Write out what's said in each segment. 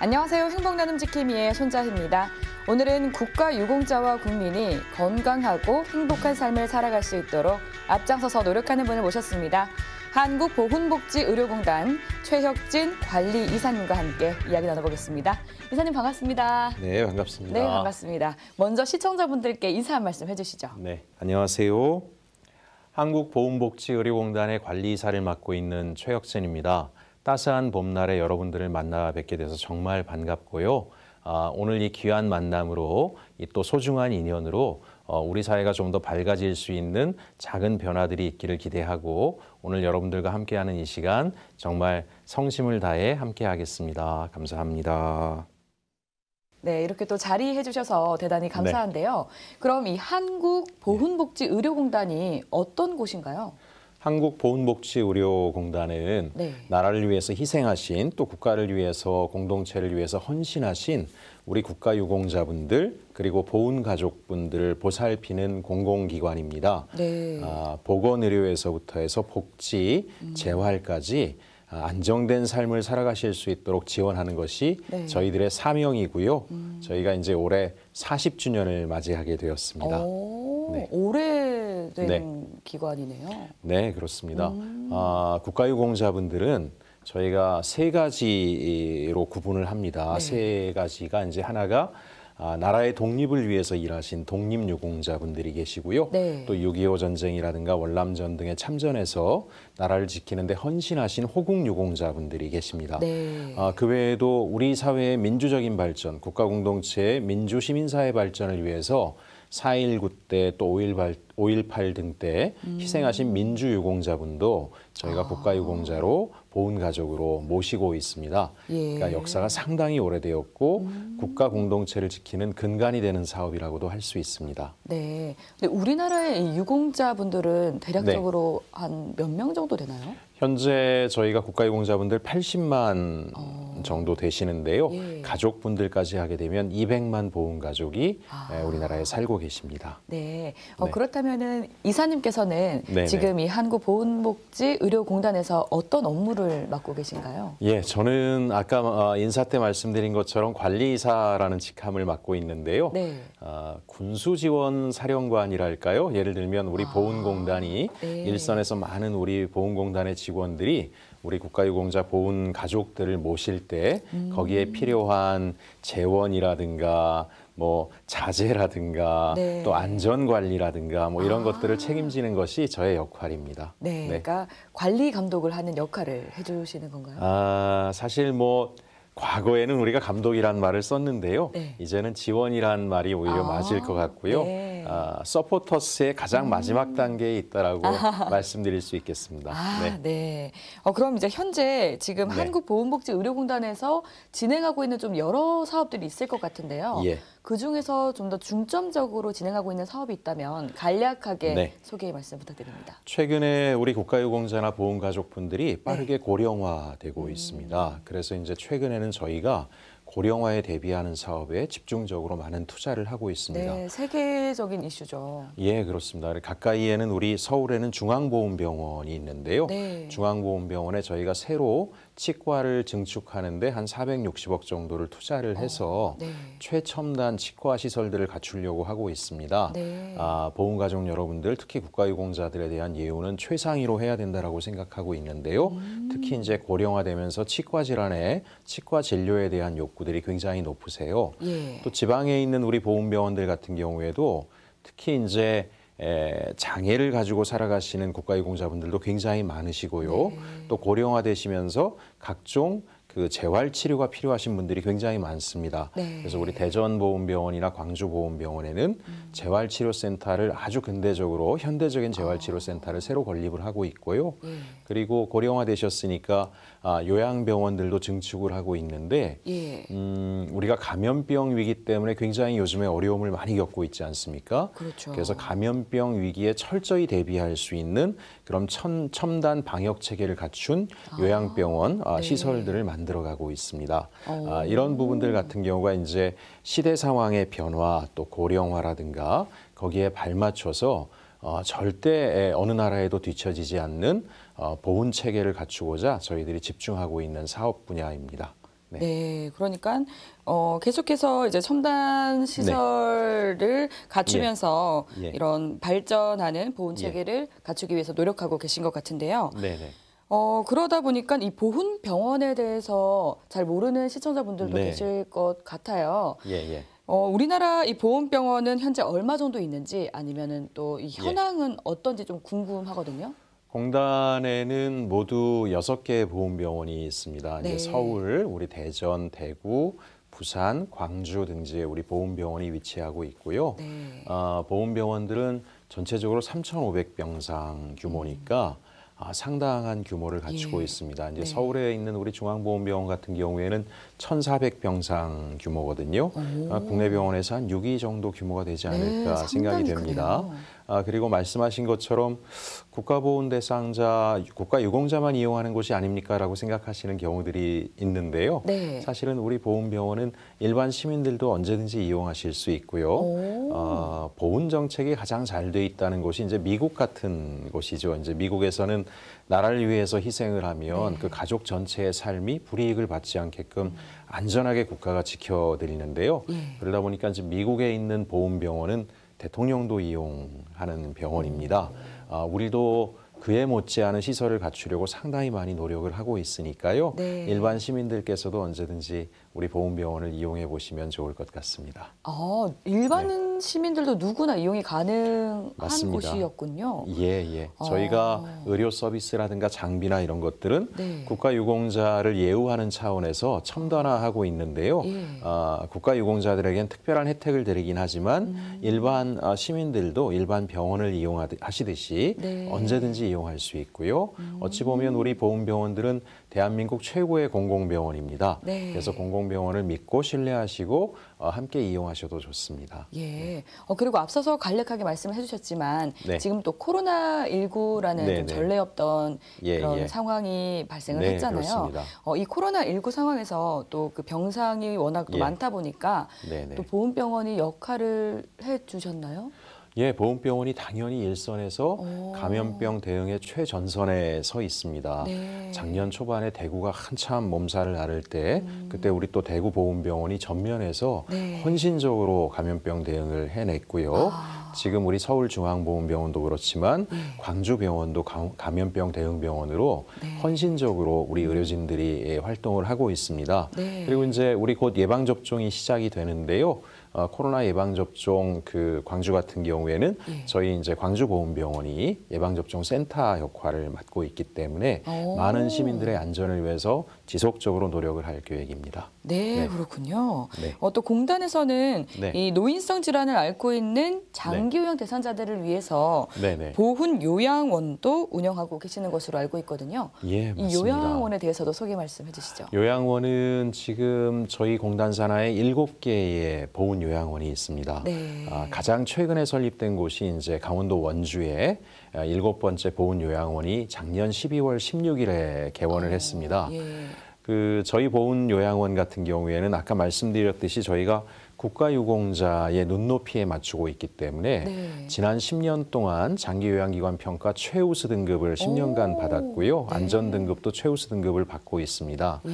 안녕하세요. 행복나눔 지킴이의 손자희입니다. 오늘은 국가 유공자와 국민이 건강하고 행복한 삶을 살아갈 수 있도록 앞장서서 노력하는 분을 모셨습니다. 한국보훈복지의료공단 최혁진 관리 이사님과 함께 이야기 나눠보겠습니다. 이사님 반갑습니다. 네, 반갑습니다. 네, 반갑습니다. 먼저 시청자분들께 인사 한 말씀 해주시죠. 네, 안녕하세요. 한국보훈복지의료공단의 관리 이사를 맡고 있는 최혁진입니다. 따스한 봄날에 여러분들을 만나 뵙게 돼서 정말 반갑고요. 아, 오늘 이 귀한 만남으로 이또 소중한 인연으로 어, 우리 사회가 좀 더 밝아질 수 있는 작은 변화들이 있기를 기대하고 오늘 여러분들과 함께하는 이 시간 정말 성심을 다해 함께하겠습니다. 감사합니다. 네, 이렇게 또 자리해 주셔서 대단히 네. 감사한데요. 네. 그럼 이 한국보훈복지의료공단이 어떤 곳인가요? 한국보훈복지의료공단은 네. 나라를 위해서 희생하신 또 국가를 위해서 공동체를 위해서 헌신하신 우리 국가유공자분들 그리고 보훈가족분들을 보살피는 공공기관입니다. 네. 아, 보건의료에서부터 해서 복지, 음. 재활까지 아, 안정된 삶을 살아가실 수 있도록 지원하는 것이 네. 저희들의 사명이고요. 음. 저희가 이제 올해 40주년을 맞이하게 되었습니다. 오. 네. 오래된 네. 기관이네요. 네, 그렇습니다. 음. 아, 국가유공자분들은 저희가 세 가지로 구분을 합니다. 네. 세 가지가 이제 하나가 아, 나라의 독립을 위해서 일하신 독립유공자분들이 계시고요. 네. 또6.25 전쟁이라든가 월남전 등에참전해서 나라를 지키는데 헌신하신 호국유공자분들이 계십니다. 네. 아, 그 외에도 우리 사회의 민주적인 발전, 국가공동체의 민주시민사회 발전을 위해서 4.19때또 5.18, 등 때 희생하신 민주유공자분도 저희가 아. 국가유공자로 보훈가족으로 모시고 있습니다. 예. 그러니까 역사가 상당히 오래되었고 음. 국가 공동체를 지키는 근간이 되는 사업이라고도 할 수 있습니다. 네. 근데 우리나라의 유공자분들은 대략적으로 네. 한몇 명 정도 되나요? 현재 저희가 국가유공자분들 80만 어. 정도 되시는데요. 예. 가족분들까지 하게 되면 200만 보훈 가족이 아. 예, 우리나라에 살고 계십니다. 네. 어, 네. 그렇다면은 이사님께서는 네네. 네. 지금 이 한국 보훈복지 의료공단에서 어떤 업무를 맡고 계신가요? 예, 저는 아까 어, 인사 때 말씀드린 것처럼 관리사라는 이 직함을 맡고 있는데요. 네. 어, 아, 군수지원 사령관이랄까요? 예를 들면 우리 아. 보훈공단이 네. 일선에서 많은 우리 보훈공단의 직원들이 우리 국가유공자 보훈 가족들을 모실 때 음. 거기에 필요한 재원이라든가 뭐 자재라든가 네. 또 안전 관리라든가 뭐 이런 아. 것들을 책임지는 것이 저의 역할입니다. 네, 네, 그러니까 관리 감독을 하는 역할을 해주시는 건가요? 아 사실 뭐 과거에는 우리가 감독이란 말을 썼는데요. 네. 이제는 지원이란 말이 오히려 아, 맞을 것 같고요. 네. 아, 서포터스의 가장 음. 마지막 단계에 있다라고 아. 말씀드릴 수 있겠습니다. 아, 네. 네. 어, 그럼 이제 현재 지금 네. 한국보훈복지의료공단에서 진행하고 있는 좀 여러 사업들이 있을 것 같은데요. 예. 그중에서 좀 더 중점적으로 진행하고 있는 사업이 있다면 간략하게 네. 소개 말씀 부탁드립니다. 최근에 우리 국가유공자나 보험가족분들이 네. 빠르게 네. 고령화되고 음. 있습니다. 그래서 이제 최근에는 저희가 고령화에 대비하는 사업에 집중적으로 많은 투자를 하고 있습니다. 네, 세계적인 이슈죠. 예, 그렇습니다. 가까이에는 우리 서울에는 중앙보험병원이 있는데요. 네. 중앙보험병원에 저희가 새로 치과를 증축하는데 한 460억 정도를 투자를 어, 해서 어, 네. 최첨단 치과 시설들을 갖추려고 하고 있습니다. 네. 아, 보험가족 여러분들, 특히 국가유공자들에 대한 예우는 최상위로 해야 된다라고 생각하고 있는데요. 음. 특히 이제 고령화되면서 치과 질환에 치과 진료에 대한 욕구들이 굉장히 높으세요. 예. 또 지방에 있는 우리 보험병원들 같은 경우에도 특히 이제 장애를 가지고 살아가시는 국가유공자분들도 굉장히 많으시고요. 네. 또 고령화되시면서 각종 그 재활 치료가 필요하신 분들이 굉장히 많습니다. 네. 그래서 우리 대전보험병원이나 광주보험병원에는 음. 재활 치료 센터를 아주 근대적으로 현대적인 재활 아. 치료 센터를 새로 건립을 하고 있고요. 예. 그리고 고령화 되셨으니까 아, 요양병원들도 증축을 하고 있는데 예. 음, 우리가 감염병 위기 때문에 굉장히 요즘에 어려움을 많이 겪고 있지 않습니까? 그렇죠. 그래서 감염병 위기에 철저히 대비할 수 있는 그런 첨, 첨단 방역 체계를 갖춘 아. 요양병원 아, 네. 시설들을 만들 들어가고 있습니다. 아, 이런 부분들 같은 경우가 이제 시대 상황의 변화 또 고령화라든가 거기에 발맞춰서 어, 절대 어느 나라에도 뒤처지지 않는 어, 보훈 체계를 갖추고자 저희들이 집중하고 있는 사업 분야입니다. 네. 네. 그러니까 어, 계속해서 이제 첨단 네. 시설을 네. 갖추면서 예. 예. 이런 발전하는 보훈 예. 체계를 예. 갖추기 위해서 노력하고 계신 것 같은데요. 네네. 어, 그러다 보니까 이 보훈 병원에 대해서 잘 모르는 시청자분들도 네. 계실 것 같아요. 예, 예. 어, 우리나라 이 보훈병원은 현재 얼마 정도 있는지 아니면은 또이 예. 현황은 예. 어떤지 좀 궁금하거든요. 공단에는 모두 여섯 개의 보훈병원이 있습니다. 네. 이제 서울, 우리 대전, 대구, 부산, 광주 등지에 우리 보훈병원이 위치하고 있고요. 네. 어, 아, 보훈병원들은 전체적으로 3,500병상 규모니까 음. 아, 상당한 규모를 갖추고 예. 있습니다. 이제 네. 서울에 있는 우리 중앙보건병원 같은 경우에는 1,400병상 규모거든요. 오. 아, 국내 병원에서 한 6위 정도 규모가 되지 않을까 네, 생각이 됩니다. 아, 그리고 말씀하신 것처럼 국가보훈대상자, 국가유공자만 이용하는 곳이 아닙니까라고 생각하시는 경우들이 있는데요. 네. 사실은 우리 보훈병원은 일반 시민들도 언제든지 이용하실 수 있고요. 어, 보훈 정책이 가장 잘 돼 있다는 곳이 이제 미국 같은 곳이죠. 이제 미국에서는 나라를 위해서 희생을 하면 네. 그 가족 전체의 삶이 불이익을 받지 않게끔 안전하게 국가가 지켜드리는데요. 네. 그러다 보니까 이제 미국에 있는 보훈병원은 대통령도 이용하는 병원입니다. 아, 우리도 그에 못지않은 시설을 갖추려고 상당히 많이 노력을 하고 있으니까요. 네. 일반 시민들께서도 언제든지 우리 보훈병원을 이용해 보시면 좋을 것 같습니다. 아, 일반 네. 시민들도 누구나 이용이 가능한 맞습니다. 곳이었군요. 예, 예. 아. 저희가 의료 서비스라든가 장비나 이런 것들은 네. 국가 유공자를 예우하는 차원에서 첨단화하고 있는데요. 예. 아, 국가 유공자들에겐 특별한 혜택을 드리긴 하지만 음. 일반 아, 시민들도 일반 병원을 이용하시듯이 네. 언제든지 이용할 수 있고요. 음. 어찌 보면 우리 보훈병원들은 대한민국 최고의 공공병원입니다. 네. 그래서 공공병원을 믿고 신뢰하시고 어, 함께 이용하셔도 좋습니다. 예. 어, 그리고 앞서서 간략하게 말씀을 해주셨지만 네. 지금 또 코로나19라는 좀 네. 전례 없던 예, 그런 예. 상황이 발생을 네, 했잖아요. 그렇습니다. 어, 이 코로나19 상황에서 또 그 병상이 워낙 또 예. 많다 보니까 또 보훈병원이 역할을 해주셨나요? 예, 보훈병원이 당연히 일선에서 오. 감염병 대응의 최전선에 서 있습니다. 네. 작년 초반에 대구가 한참 몸살을 앓을 때 음. 그때 우리 또 대구 보훈병원이 전면에서 네. 헌신적으로 감염병 대응을 해냈고요. 아. 지금 우리 서울중앙보훈병원도 그렇지만 네. 광주병원도 감염병 대응병원으로 네. 헌신적으로 우리 의료진들이 예, 활동을 하고 있습니다. 네. 그리고 이제 우리 곧 예방접종이 시작이 되는데요. 어, 코로나 예방 접종 그 광주 같은 경우에는 예. 저희 이제 광주 보훈병원이 예방 접종 센터 역할을 맡고 있기 때문에 오. 많은 시민들의 안전을 위해서 지속적으로 노력을 할 계획입니다. 네, 네. 그렇군요. 네. 어, 또 공단에서는 네. 이 노인성 질환을 앓고 있는 장기요양 네. 대상자들을 위해서 네, 네. 보훈 요양원도 운영하고 계시는 것으로 알고 있거든요. 예, 맞습니다. 이 요양원에 대해서도 소개 말씀해 주시죠. 요양원은 지금 저희 공단 산하에 일 개의 보훈 요양원이 있습니다. 아, 가장 최근에 설립된 곳이 이제 강원도 원주에 아, 일곱 번째 보훈요양원이 작년 12월 16일에 개원을 어, 했습니다. 예. 그 저희 보훈요양원 같은 경우에는 아까 말씀드렸듯이 저희가 국가유공자의 눈높이에 맞추고 있기 때문에 네. 지난 10년 동안 장기요양기관 평가 최우수 등급을 10년간 오, 받았고요. 네. 안전 등급도 최우수 등급을 받고 있습니다. 예.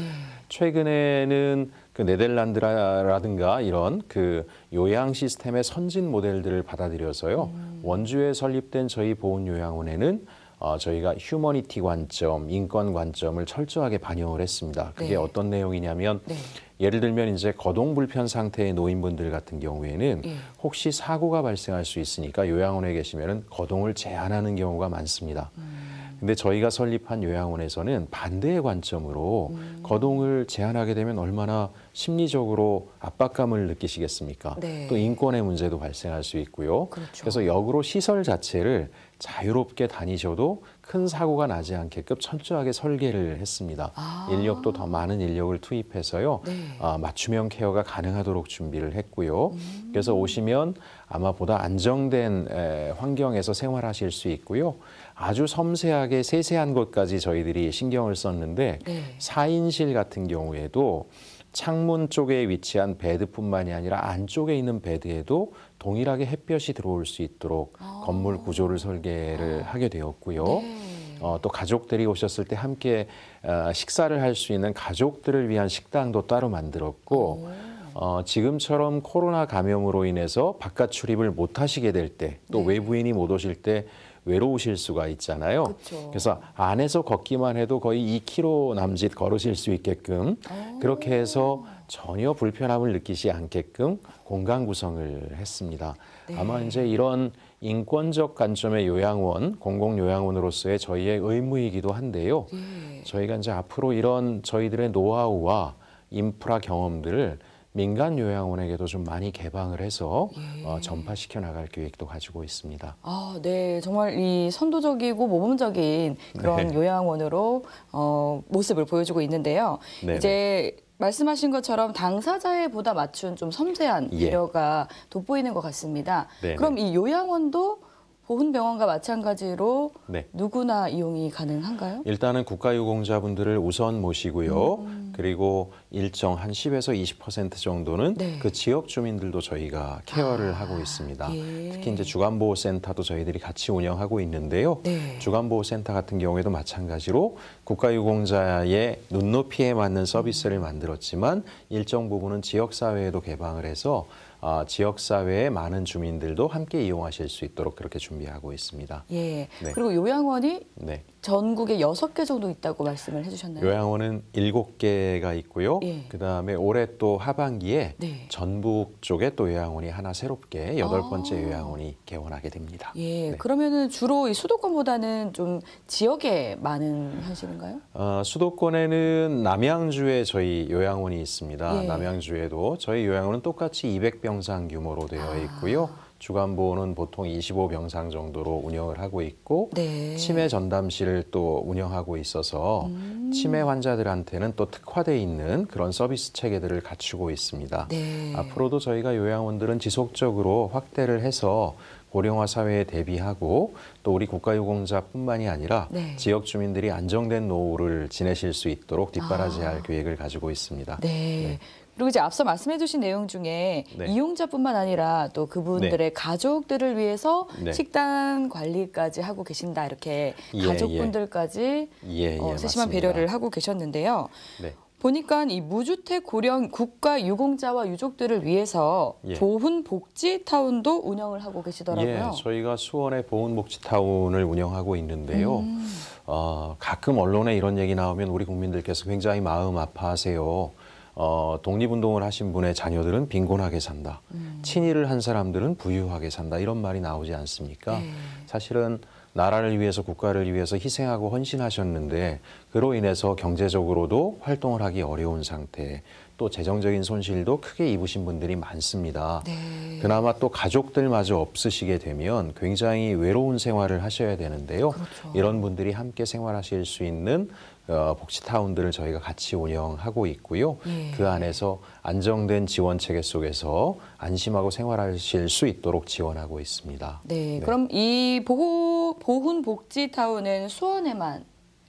최근에는 그 네덜란드라든가 이런 그 요양 시스템의 선진 모델들을 받아들여서요. 음. 원주에 설립된 저희 보훈요양원에는 어, 저희가 휴머니티 관점, 인권 관점을 철저하게 반영을 했습니다. 그게 네. 어떤 내용이냐면 네. 예를 들면 이제 거동 불편 상태의 노인분들 같은 경우에는 예. 혹시 사고가 발생할 수 있으니까 요양원에 계시면은 거동을 제한하는 경우가 많습니다. 음. 근데 저희가 설립한 요양원에서는 반대의 관점으로 음. 거동을 제한하게 되면 얼마나 심리적으로 압박감을 느끼시겠습니까? 네. 또 인권의 문제도 발생할 수 있고요. 그렇죠. 그래서 역으로 시설 자체를 자유롭게 다니셔도 큰 사고가 나지 않게끔 철저하게 설계를 했습니다. 아. 인력도 더 많은 인력을 투입해서요. 네. 아, 맞춤형 케어가 가능하도록 준비를 했고요. 음. 그래서 오시면 아마 보다 안정된 에, 환경에서 생활하실 수 있고요. 아주 섬세하게 세세한 것까지 저희들이 신경을 썼는데 네. 4인실 같은 경우에도 창문 쪽에 위치한 베드뿐만이 아니라 안쪽에 있는 베드에도 동일하게 햇볕이 들어올 수 있도록 아. 건물 구조를 설계를 아. 하게 되었고요. 네. 어, 또 가족들이 오셨을 때 함께 어, 식사를 할 수 있는 가족들을 위한 식당도 따로 만들었고 어, 지금처럼 코로나 감염으로 인해서 바깥 출입을 못 하시게 될 때또 네. 외부인이 못 오실 때 외로우실 수가 있잖아요. 그쵸. 그래서 안에서 걷기만 해도 거의 2km 남짓 걸으실 수 있게끔 그렇게 해서 전혀 불편함을 느끼지 않게끔 공간 구성을 했습니다. 네. 아마 이제 이런 인권적 관점의 요양원, 공공 요양원으로서의 저희의 의무이기도 한데요. 네. 저희가 이제 앞으로 이런 저희들의 노하우와 인프라 경험들을 민간 요양원에게도 좀 많이 개방을 해서 예. 어, 전파시켜 나갈 계획도 가지고 있습니다. 아, 네, 정말 이 선도적이고 모범적인 그런 네. 요양원으로 어, 모습을 보여주고 있는데요. 네네. 이제 네. 말씀하신 것처럼 당사자에 보다 맞춘 좀 섬세한 예. 배려가 예. 돋보이는 것 같습니다. 네네. 네. 그럼 이 요양원도 보훈병원과 마찬가지로 네. 누구나 이용이 가능한가요? 일단은 국가유공자분들을 우선 모시고요. 음. 그리고 일정 한 10에서 20% 정도는 네. 그 지역 주민들도 저희가 케어를 아, 하고 있습니다. 예. 특히 이제 주간보호센터도 저희들이 같이 운영하고 있는데요. 네. 주간보호센터 같은 경우에도 마찬가지로 국가유공자의 눈높이에 맞는 서비스를 만들었지만 일정 부분은 지역사회에도 개방을 해서 어, 아, 지역사회의 많은 주민들도 함께 이용하실 수 있도록 그렇게 준비하고 있습니다. 예. 네. 그리고 요양원이 네. 전국에 여섯 개 정도 있다고 말씀을 해주셨나요? 요양원은 일곱 개가 있고요. 예. 그 다음에 올해 또 하반기에 네. 전북 쪽에 또 요양원이 하나 새롭게 여덟 아. 번째 아. 요양원이 개원하게 됩니다. 예, 네. 그러면은 주로 이 수도권보다는 좀 지역에 많은 현실인가요? 어, 수도권에는 남양주에 저희 요양원이 있습니다. 예. 남양주에도 저희 요양원은 똑같이 200병상 규모로 되어 아. 있고요. 아. 주간보호는 보통 25병상 정도로 운영을 하고 있고 네. 치매 전담실을 또 운영하고 있어서 음. 치매 환자들한테는 또 특화돼 있는 그런 서비스 체계들을 갖추고 있습니다. 네. 앞으로도 저희가 요양원들은 지속적으로 확대를 해서 고령화 사회에 대비하고 또 우리 국가유공자뿐만이 아니라 네. 지역 주민들이 안정된 노후를 지내실 수 있도록 뒷바라지할 아. 계획을 가지고 있습니다. 네. 네. 그리고 이제 앞서 말씀해주신 내용 중에 네. 이용자뿐만 아니라 또 그분들의 네. 가족들을 위해서 네. 식단 관리까지 하고 계신다 이렇게 예, 가족분들까지 예. 예, 예 어, 예, 세심한 맞습니다. 배려를 하고 계셨는데요. 네. 보니까 이 무주택 고령 국가 유공자와 유족들을 위해서 예. 보훈 복지 타운도 운영을 하고 계시더라고요. 예, 저희가 수원에 보훈 복지 타운을 운영하고 있는데요. 음. 어, 가끔 언론에 이런 얘기 나오면 우리 국민들께서 굉장히 마음 아파하세요. 어, 독립운동을 하신 분의 자녀들은 빈곤하게 산다. 음. 친일을 한 사람들은 부유하게 산다. 이런 말이 나오지 않습니까? 네. 사실은 나라를 위해서 국가를 위해서 희생하고 헌신하셨는데 그로 인해서 경제적으로도 활동을 하기 어려운 상태 또 재정적인 손실도 크게 입으신 분들이 많습니다. 네. 그나마 또 가족들마저 없으시게 되면 굉장히 외로운 생활을 하셔야 되는데요. 그렇죠. 이런 분들이 함께 생활하실 수 있는 어, 복지타운들을 저희가 같이 운영하고 있고요. 예. 그 안에서 안정된 지원 체계 속에서 안심하고 생활하실 수 있도록 지원하고 있습니다. 네, 네. 그럼 이 보호, 보훈복지타운은 수원에만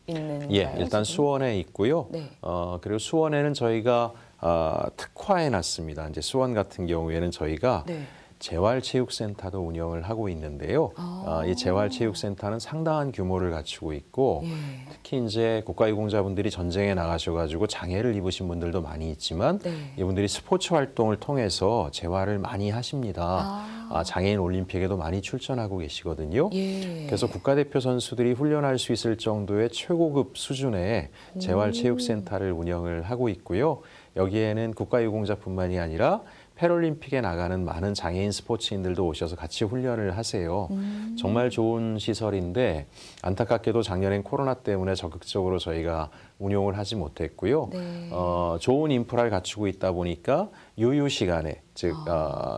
있는가요? 예, 일단 지금? 수원에 있고요. 네. 어, 그리고 수원에는 저희가 어, 아, 특화해 놨습니다. 이제 수원 같은 경우에는 저희가 네. 재활체육센터도 운영을 하고 있는데요. 아. 이 아. 재활체육센터는 상당한 규모를 갖추고 있고 예. 특히 이제 국가유공자분들이 전쟁에 나가셔가지고 장애를 입으신 분들도 많이 있지만 네. 이분들이 스포츠 활동을 통해서 재활을 많이 하십니다. 아. 아 장애인 올림픽에도 많이 출전하고 계시거든요. 예. 그래서 국가대표 선수들이 훈련할 수 있을 정도의 최고급 수준의 재활체육센터를 운영을 하고 있고요. 여기에는 국가유공자뿐만이 아니라 패럴림픽에 나가는 많은 장애인 스포츠인들도 오셔서 같이 훈련을 하세요. 음. 정말 좋은 시설인데 안타깝게도 작년엔 코로나 때문에 적극적으로 저희가 운용을 하지 못했고요. 네. 어, 좋은 인프라를 갖추고 있다 보니까 유유 시간에 즉 아.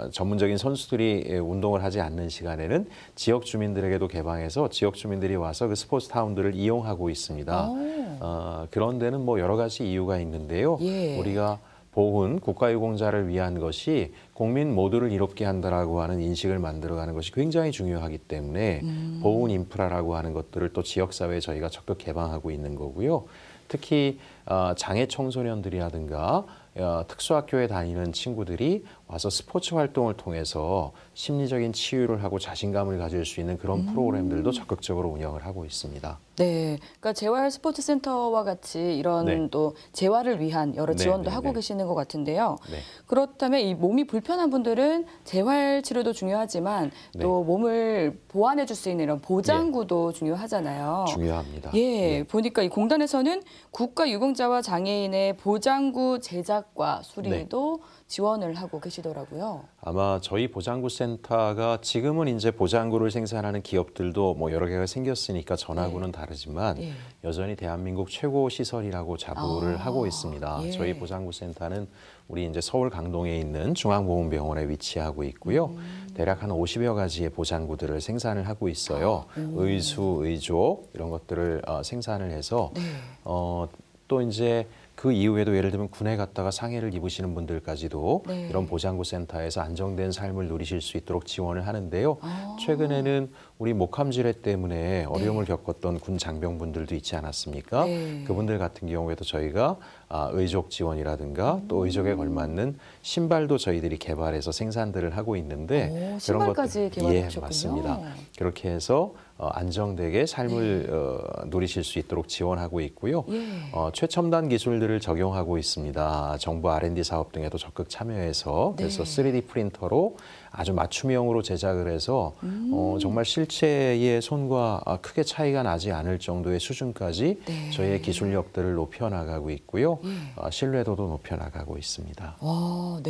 어, 전문적인 선수들이 예, 운동을 하지 않는 시간에는 지역 주민들에게도 개방해서 지역 주민들이 와서 그 스포츠 타운들을 이용하고 있습니다. 어, 그런데는 뭐 여러 가지 이유가 있는데요. 예. 우리가 보훈, 국가유공자를 위한 것이 국민 모두를 이롭게 한다라고 하는 인식을 만들어가는 것이 굉장히 중요하기 때문에 음. 보훈 인프라라고 하는 것들을 또 지역사회에 저희가 적극 개방하고 있는 거고요. 특히 어, 장애 청소년들이라든가 어, 특수학교에 다니는 친구들이 와서 스포츠 활동을 통해서 심리적인 치유를 하고 자신감을 가질 수 있는 그런 음. 프로그램들도 적극적으로 운영을 하고 있습니다. 네, 그러니까 재활 스포츠 센터와 같이 이런 네. 또 재활을 위한 여러 네, 지원도 네, 하고 네. 계시는 것 같은데요. 네. 그렇다면 이 몸이 불편한 분들은 재활 치료도 중요하지만 또 몸을 보완해 줄 수 있는 이런 보장구도 중요하잖아요. 중요합니다. 예, 보니까 이 공단에서는 국가 유공자와 장애인의 보장구 제작과 수리도 지원을 하고 계시더라고요. 아마 저희 보장구 센터가 지금은 이제 보장구를 생산하는 기업들도 뭐 여러 개가 생겼으니까 전하고는 예. 다르지만 예. 여전히 대한민국 최고 시설이라고 자부를 아, 하고 있습니다. 예. 저희 보장구 센터는 우리 이제 서울 강동에 있는 중앙보훈병원에 위치하고 있고요. 음. 대략 한 50여 가지의 보장구들을 생산을 하고 있어요. 아, 음. 의수, 의족 이런 것들을 어, 생산을 해서 네. 어, 또 이제 그 이후에도 예를 들면 군에 갔다가 상해를 입으시는 분들까지도 네. 이런 보장구센터에서 안정된 삶을 누리실 수 있도록 지원을 하는데요. 아. 최근에는 우리 목함지뢰 때문에 네. 어려움을 네. 겪었던 군 장병분들도 있지 않았습니까? 네. 그분들 같은 경우에도 저희가 아, 의족 지원이라든가 음. 또 의족에 걸맞는 신발도 저희들이 개발해서 생산들을 하고 있는데 오, 그런 것까지 예, 개발하셨군요. 예, 맞습니다. 그렇게 해서 어, 안정되게 삶을 네. 어, 누리실 수 있도록 지원하고 있고요. 예. 어, 최첨단 기술들을 적용하고 있습니다. 정부 R&D 사업 등에도 적극 참여해서 그래서 3D 프린터로 아주 맞춤형으로 제작을 해서 어, 음. 어, 정말 실체의 손과 아, 크게 차이가 나지 않을 정도의 수준까지 네. 저희의 기술력들을 높여나가고 있고요. 예. 어, 신뢰도도 높여나가고 있습니다. 와, 네.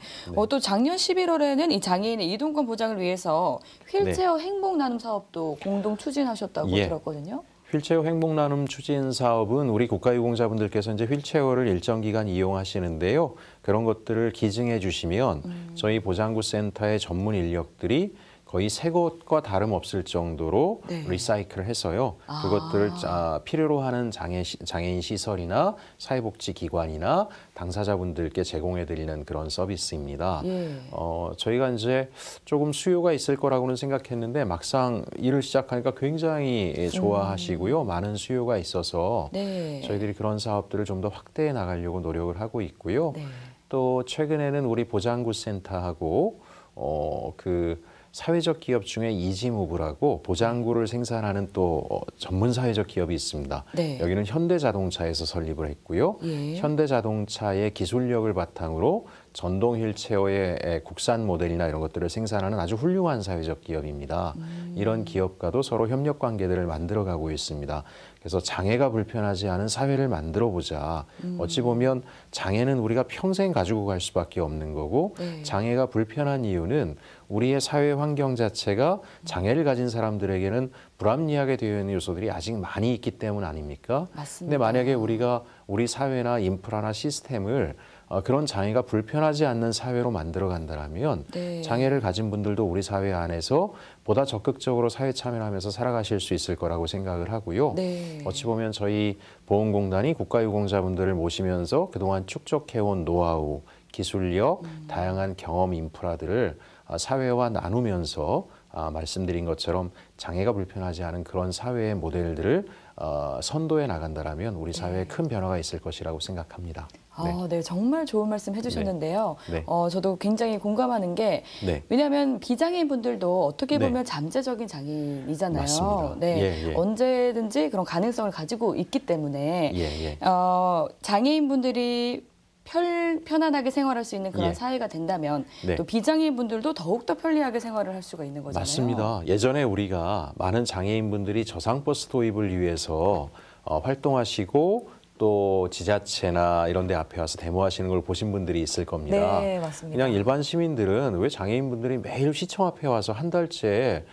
네. 어, 또 작년 11월에는 이 장애인의 이동권 보장을 위해서 휠체어 네. 행복 나눔 사업도 공동 추진하셨다고 예. 들었거든요. 휠체어 행복 나눔 추진 사업은 우리 국가유공자분들께서 이제 휠체어를 일정 기간 이용하시는데요. 그런 것들을 기증해 주시면 음. 저희 보장구센터의 전문 인력들이 거의 새 것과 다름없을 정도로 네. 리사이클을 해서요. 아. 그것들을 아, 필요로 하는 장애, 장애인 시설이나 사회복지기관이나 당사자분들께 제공해드리는 그런 서비스입니다. 예. 어, 저희가 이제 조금 수요가 있을 거라고는 생각했는데 막상 일을 시작하니까 굉장히 예, 음. 좋아하시고요. 음. 많은 수요가 있어서 네. 저희들이 그런 사업들을 좀 더 확대해 나가려고 노력을 하고 있고요. 네. 또 최근에는 우리 보장구센터하고 어, 그 사회적 기업 중에 이지무브라고 보장구를 생산하는 또 어, 전문 사회적 기업이 있습니다. 네. 여기는 현대자동차에서 설립을 했고요. 예. 현대자동차의 기술력을 바탕으로 전동 휠체어의 국산 모델이나 이런 것들을 생산하는 아주 훌륭한 사회적 기업입니다. 음. 이런 기업과도 서로 협력 관계들을 만들어가고 있습니다. 그래서 장애가 불편하지 않은 사회를 만들어 보자. 음. 어찌 보면 장애는 우리가 평생 가지고 갈 수밖에 없는 거고 네. 장애가 불편한 이유는 우리의 사회 환경 자체가 장애를 가진 사람들에게는 불합리하게 되어 있는 요소들이 아직 많이 있기 때문 아닙니까? 맞습니다. 근데 만약에 우리가 우리 사회나 인프라나 시스템을 어, 그런 장애가 불편하지 않는 사회로 만들어간다면 네. 장애를 가진 분들도 우리 사회 안에서 보다 적극적으로 사회 참여하면서 살아가실 수 있을 거라고 생각을 하고요. 네. 어찌 보면 저희 보험공단이 국가유공자분들을 모시면서 그동안 축적해온 노하우, 기술력, 음. 다양한 경험 인프라들을 어, 사회와 나누면서 아, 말씀드린 것처럼 장애가 불편하지 않은 그런 사회의 모델들을 어, 선도해 나간다라면 우리 사회에 네. 큰 변화가 있을 것이라고 생각합니다. 아, 네. 네, 정말 좋은 말씀 해주셨는데요. 네. 네. 어, 저도 굉장히 공감하는 게 네. 왜냐하면 비장애인 분들도 어떻게 네. 보면 잠재적인 장애인이잖아요. 맞습니다. 네, 예, 예. 언제든지 그런 가능성을 가지고 있기 때문에 예, 예. 어, 장애인 분들이 편, 편안하게 생활할 수 있는 그런 예. 사회가 된다면 네. 또 비장애인분들도 더욱더 편리하게 생활을 할 수가 있는 거잖아요. 맞습니다. 예전에 우리가 많은 장애인분들이 저상버스 도입을 위해서 어, 활동하시고 또 지자체나 이런 데 앞에 와서 데모하시는 걸 보신 분들이 있을 겁니다. 네, 맞습니다. 그냥 일반 시민들은 왜 장애인분들이 매일 시청 앞에 와서 한 달째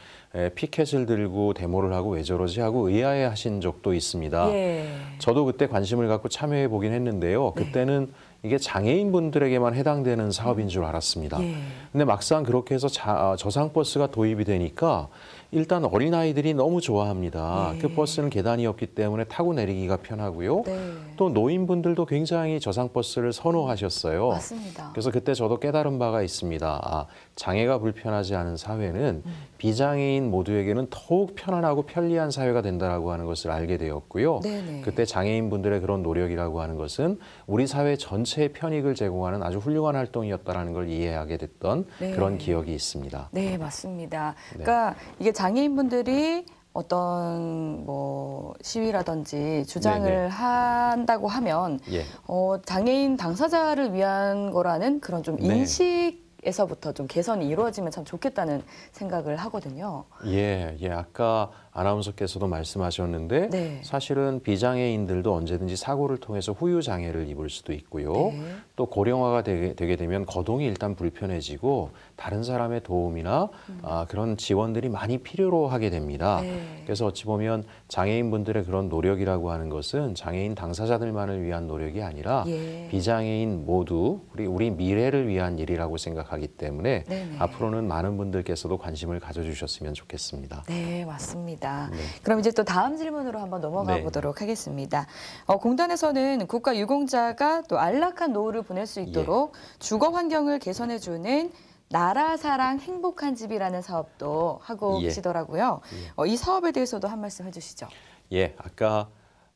피켓을 들고 데모를 하고 왜 저러지 하고 의아해 하신 적도 있습니다. 예. 저도 그때 관심을 갖고 참여해 보긴 했는데요. 네. 그때는 네. 이게 장애인분들에게만 해당되는 사업인 줄 알았습니다. 예. 근데 막상 그렇게 해서 자, 아, 저상버스가 도입이 되니까 일단 어린아이들이 너무 좋아합니다. 네. 그 버스는 계단이 없기 때문에 타고 내리기가 편하고요. 네. 또 노인분들도 굉장히 저상버스를 선호하셨어요. 맞습니다. 그래서 그때 저도 깨달은 바가 있습니다. 아, 장애가 불편하지 않은 사회는 음. 비장애인 모두에게는 더욱 편안하고 편리한 사회가 된다라고 하는 것을 알게 되었고요. 네네. 그때 장애인분들의 그런 노력이라고 하는 것은 우리 사회 전체의 편익을 제공하는 아주 훌륭한 활동이었다라는 걸 이해하게 됐던 네. 그런 기억이 있습니다. 네, 맞습니다. 네. 그러니까 이게 장애인분들이 어떤 뭐 시위라든지 주장을 네네. 한다고 하면 예. 어, 장애인 당사자를 위한 거라는 그런 좀 네. 인식 네. 에서부터 좀 개선이 이루어지면 참 좋겠다는 생각을 하거든요. 예, 예. 아까 아나운서께서도 말씀하셨는데 네. 사실은 비장애인들도 언제든지 사고를 통해서 후유 장애를 입을 수도 있고요. 네. 또 고령화가 되게, 되게, 되면 거동이 일단 불편해지고 다른 사람의 도움이나 음. 아, 그런 지원들이 많이 필요로 하게 됩니다. 네. 그래서 어찌 보면 장애인분들의 그런 노력이라고 하는 것은 장애인 당사자들만을 위한 노력이 아니라 예. 비장애인 모두 우리 우리 미래를 위한 일이라고 생각하기 때문에 앞으로는 많은 분들께서도 관심을 가져주셨으면 좋겠습니다. 네, 맞습니다. 있습니다. 네. 그럼 이제 또 다음 질문으로 한번 넘어가 네. 보도록 하겠습니다. 어, 공단에서는 국가 유공자가 또 안락한 노후를 보낼 수 있도록 예. 주거 환경을 개선해 주는 나라 사랑 행복한 집이라는 사업도 하고 예. 계시더라고요. 예. 어, 이 사업에 대해서도 한 말씀 해주시죠. 예, 아까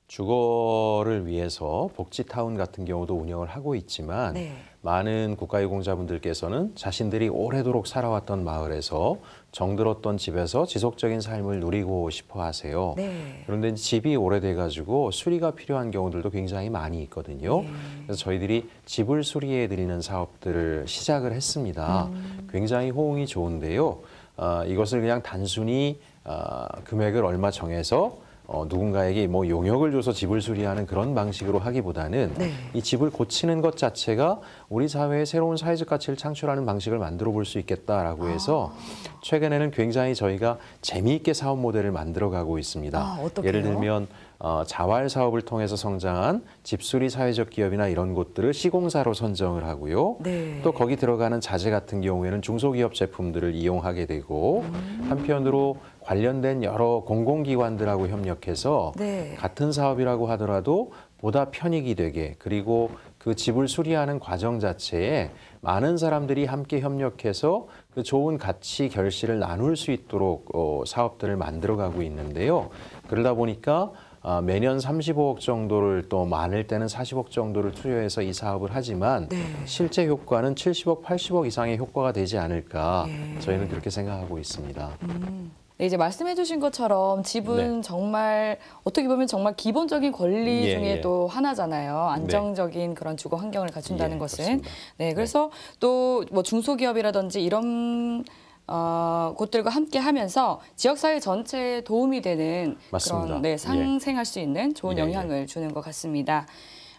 주거를 위해서 복지타운 같은 경우도 운영을 하고 있지만 네. 많은 국가유공자분들께서는 자신들이 오래도록 살아왔던 마을에서 정들었던 집에서 지속적인 삶을 누리고 싶어 하세요. 네. 그런데 집이 오래돼가지고 수리가 필요한 경우들도 굉장히 많이 있거든요. 네. 그래서 저희들이 집을 수리해 드리는 사업들을 시작을 했습니다. 음. 굉장히 호응이 좋은데요. 어, 이것을 그냥 단순히 어, 금액을 얼마 정해서 어, 누군가에게 뭐 용역을 줘서 집을 수리하는 그런 방식으로 하기보다는 네. 이 집을 고치는 것 자체가 우리 사회의 새로운 사회적 가치를 창출하는 방식을 만들어 볼 수 있겠다라고 해서 아. 최근에는 굉장히 저희가 재미있게 사업 모델을 만들어 가고 있습니다. 아, 예를 들면 어, 자활 사업을 통해서 성장한 집수리 사회적 기업이나 이런 곳들을 시공사로 선정을 하고요. 네. 또 거기 들어가는 자재 같은 경우에는 중소기업 제품들을 이용하게 되고 음. 한편으로 관련된 여러 공공기관들하고 협력해서 네. 같은 사업이라고 하더라도 보다 편익이 되게 그리고 그 집을 수리하는 과정 자체에 많은 사람들이 함께 협력해서 그 좋은 가치 결실을 나눌 수 있도록 어, 사업들을 만들어가고 있는데요. 그러다 보니까 어, 매년 35억 정도를 또 많을 때는 40억 정도를 투여해서 이 사업을 하지만 네. 실제 효과는 70억, 80억 이상의 효과가 되지 않을까 네. 저희는 그렇게 생각하고 있습니다. 음. 네, 이제 말씀해주신 것처럼 집은 네. 정말 어떻게 보면 정말 기본적인 권리 예, 중에 예. 또 하나잖아요. 네. 안정적인 네. 그런 주거 환경을 갖춘다는 예, 것은. 그렇습니다. 네, 네. 그래서 네. 또뭐 중소기업이라든지 이런 어, 곳들과 함께 하면서 지역사회 전체에 도움이 되는 맞습니다. 그런 네, 예. 상생할 수 있는 좋은 예, 예. 영향을 주는 것 같습니다.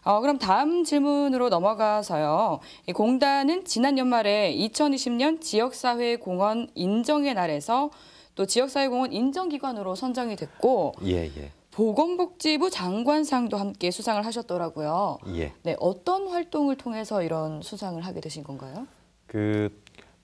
어, 그럼 다음 질문으로 넘어가서요. 이 공단은 지난 연말에 2020년 지역사회 공원 인정의 날에서 또 지역사회공헌 인정기관으로 선정이 됐고 예, 예. 보건복지부 장관상도 함께 수상을 하셨더라고요. 예. 네, 어떤 활동을 통해서 이런 수상을 하게 되신 건가요? 그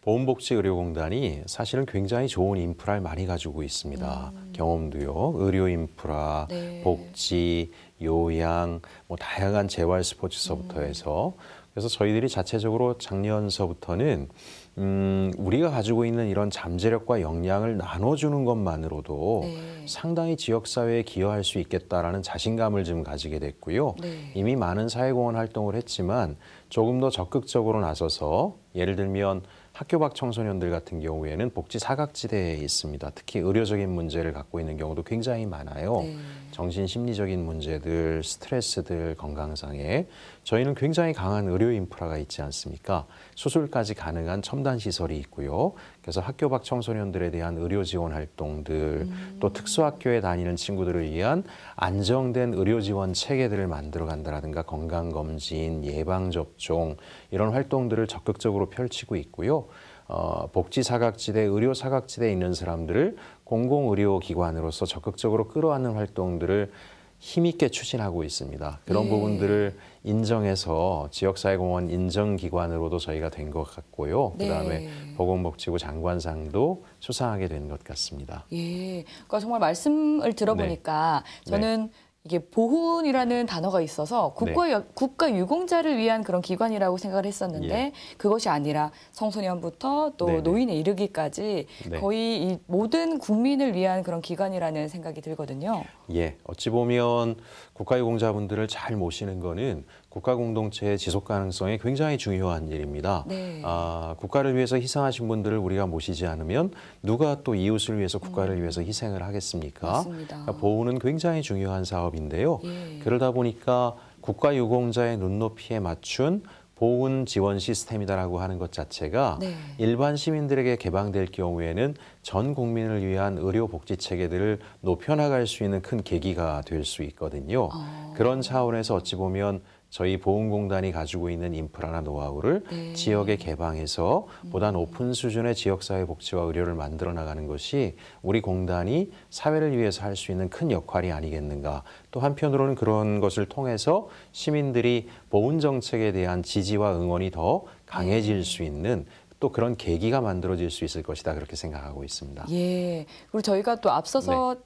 보건복지의료공단이 사실은 굉장히 좋은 인프라를 많이 가지고 있습니다. 음. 경험도요, 의료 인프라, 네. 복지, 요양, 뭐 다양한 재활 스포츠서부터 음. 해서 그래서 저희들이 자체적으로 작년서부터는 음, 우리가 가지고 있는 이런 잠재력과 역량을 나눠주는 것만으로도 네. 상당히 지역사회에 기여할 수 있겠다라는 자신감을 좀 가지게 됐고요. 네. 이미 많은 사회공헌 활동을 했지만 조금 더 적극적으로 나서서 예를 들면 학교 밖 청소년들 같은 경우에는 복지 사각지대에 있습니다. 특히 의료적인 문제를 갖고 있는 경우도 굉장히 많아요. 네. 정신 심리적인 문제들, 스트레스들, 건강상에 저희는 굉장히 강한 의료 인프라가 있지 않습니까? 수술까지 가능한 첨단 시설이 있고요. 그래서 학교 밖 청소년들에 대한 의료 지원 활동들, 음. 또 특수학교에 다니는 친구들을 위한 안정된 의료 지원 체계들을 만들어 간다라든가 건강 검진, 예방 접종 이런 활동들을 적극적으로 펼치고 있고요. 어, 복지 사각지대, 의료 사각지대에 있는 사람들을 공공의료기관으로서 적극적으로 끌어안는 활동들을 힘있게 추진하고 있습니다. 그런 네. 부분들을 인정해서 지역사회공헌 인정기관으로도 저희가 된 것 같고요. 네. 그 다음에 보건복지부 장관상도 수상하게 된 것 같습니다. 예. 그러니까 정말 말씀을 들어보니까 네. 저는 이게 보훈이라는 단어가 있어서 국가 네. 국가 유공자를 위한 그런 기관이라고 생각을 했었는데 예. 그것이 아니라 청소년부터 또 네네. 노인에 이르기까지 네. 거의 이 모든 국민을 위한 그런 기관이라는 생각이 들거든요. 예, 어찌 보면 국가유 공자분들을 잘 모시는 거는 국가 공동체의 지속 가능성이 굉장히 중요한 일입니다. 네. 아, 국가를 위해서 희생하신 분들을 우리가 모시지 않으면 누가 또 이웃을 위해서 국가를 음. 위해서 희생을 하겠습니까? 그러니까 아, 보호는 굉장히 중요한 사업인데요. 예. 그러다 보니까 국가 유공자의 눈높이에 맞춘 보훈 지원 시스템이다라고 하는 것 자체가 네. 일반 시민들에게 개방될 경우에는 전 국민을 위한 의료 복지 체계들을 높여 나갈 수 있는 큰 계기가 될 수 있거든요. 어. 그런 차원에서 어찌 보면 저희 보훈공단이 가지고 있는 인프라나 노하우를 네. 지역에 개방해서 보다 높은 수준의 지역사회 복지와 의료를 만들어 나가는 것이 우리 공단이 사회를 위해서 할 수 있는 큰 역할이 아니겠는가. 또 한편으로는 그런 것을 통해서 시민들이 보훈 정책에 대한 지지와 응원이 더 강해질 수 있는 또 그런 계기가 만들어질 수 있을 것이다 그렇게 생각하고 있습니다. 예. 그리고 저희가 또 앞서서 네.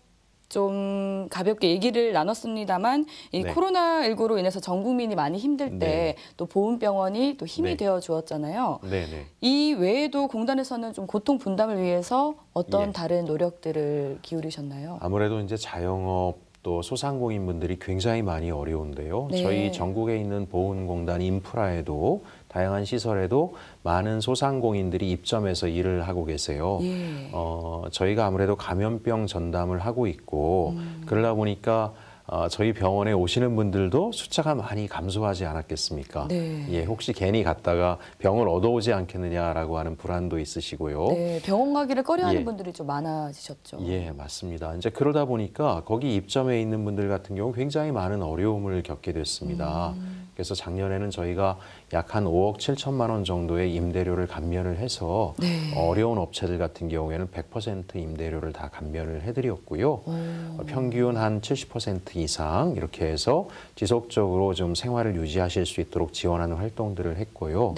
좀 가볍게 얘기를 나눴습니다만 이 네. 코로나19로 인해서 전 국민이 많이 힘들 때또 네. 보훈병원이 또 힘이 네. 되어 주었잖아요. 네, 이 외에도 공단에서는 좀 고통 분담을 위해서 어떤 예. 다른 노력들을 기울이셨나요? 아무래도 이제 자영업 또 소상공인분들이 굉장히 많이 어려운데요. 네. 저희 전국에 있는 보훈공단 인프라에도 다양한 시설에도 많은 소상공인들이 입점해서 일을 하고 계세요. 예. 어, 저희가 아무래도 감염병 전담을 하고 있고 음. 그러다 보니까 어, 저희 병원에 오시는 분들도 숫자가 많이 감소하지 않았겠습니까? 네. 예, 혹시 괜히 갔다가 병을 얻어오지 않겠느냐라고 하는 불안도 있으시고요. 네, 병원 가기를 꺼려하는 예. 분들이 좀 많아지셨죠. 예, 맞습니다. 이제 그러다 보니까 거기 입점해 있는 분들 같은 경우 굉장히 많은 어려움을 겪게 됐습니다. 음. 그래서 작년에는 저희가 약 한 5억 7천만 원 정도의 임대료를 감면을 해서 네. 어려운 업체들 같은 경우에는 100% 임대료를 다 감면을 해드렸고요. 오. 어, 평균 한 70% 이상 이렇게 해서 지속적으로 좀 생활을 유지하실 수 있도록 지원하는 활동들을 했고요.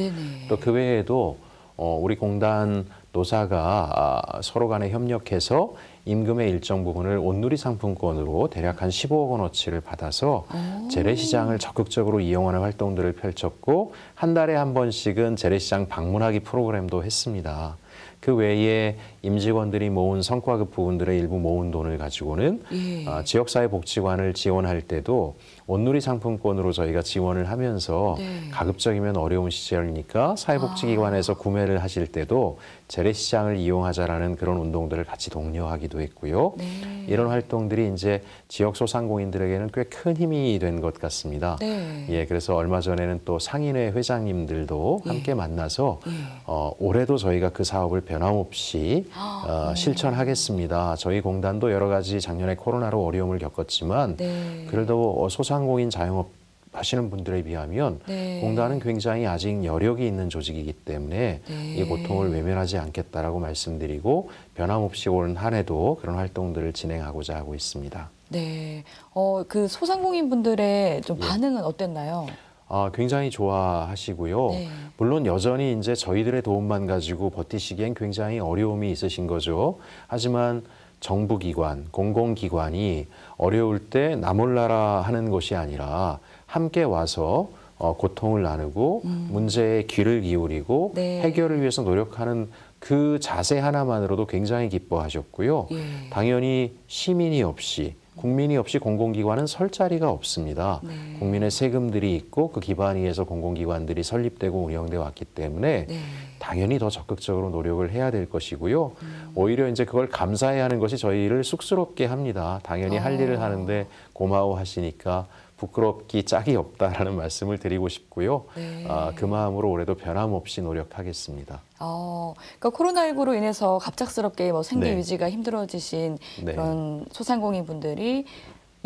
또 그 외에도 어, 우리 공단 노사가 아, 서로 간에 협력해서 임금의 일정 부분을 온누리 상품권으로 대략 한 15억 원어치를 받아서 재래시장을 적극적으로 이용하는 활동들을 펼쳤고 한 달에 한 번씩은 재래시장 방문하기 프로그램도 했습니다. 그 외에 임직원들이 모은 성과급 부분들의 일부 모은 돈을 가지고는 예. 아, 지역사회복지관을 지원할 때도 온누리 상품권으로 저희가 지원을 하면서 네. 가급적이면 어려운 시절이니까 사회복지기관에서 아. 구매를 하실 때도 재래시장을 이용하자라는 그런 운동들을 같이 독려하기도 했고요. 네. 이런 활동들이 이제 지역 소상공인들에게는 꽤 큰 힘이 된 것 같습니다. 네. 예, 그래서 얼마 전에는 또 상인회 회장님들도 예. 함께 만나서 예. 어, 올해도 저희가 그 사업을 변함없이 아. 어, 실천하겠습니다. 저희 공단도 여러 가지 작년에 코로나로 어려움을 겪었지만 네. 그래도 어, 소상 소상공인 자영업 하시는 분들에 비하면 네. 공단은 굉장히 아직 여력이 있는 조직이기 때문에 네. 이 고통을 외면하지 않겠다라고 말씀드리고 변함없이 올한 해도 그런 활동들을 진행하고자 하고 있습니다. 네, 어, 그 소상공인 분들의 좀 예. 반응은 예. 어땠나요? 아, 굉장히 좋아하시고요. 네. 물론 여전히 이제 저희들의 도움만 가지고 버티시기엔 굉장히 어려움이 있으신 거죠. 하지만 정부기관, 공공기관이 어려울 때 나몰라라 하는 것이 아니라 함께 와서 어, 고통을 나누고 음. 문제에 귀를 기울이고 네. 해결을 위해서 노력하는 그 자세 하나만으로도 굉장히 기뻐하셨고요. 예. 당연히 시민이 없이 국민이 없이 공공기관은 설 자리가 없습니다. 네. 국민의 세금들이 있고 그 기반 위에서 공공기관들이 설립되고 운영돼 왔기 때문에 네. 당연히 더 적극적으로 노력을 해야 될 것이고요. 음. 오히려 이제 그걸 감사해야 하는 것이 저희를 쑥스럽게 합니다. 당연히 할 아. 일을 하는데 고마워하시니까 부끄럽기 짝이 없다라는 말씀을 드리고 싶고요. 네. 아, 그 마음으로 올해도 변함없이 노력하겠습니다. 어, 그러니까 코로나19로 인해서 갑작스럽게 뭐 생계 네. 유지가 힘들어지신 네. 그런 소상공인 분들이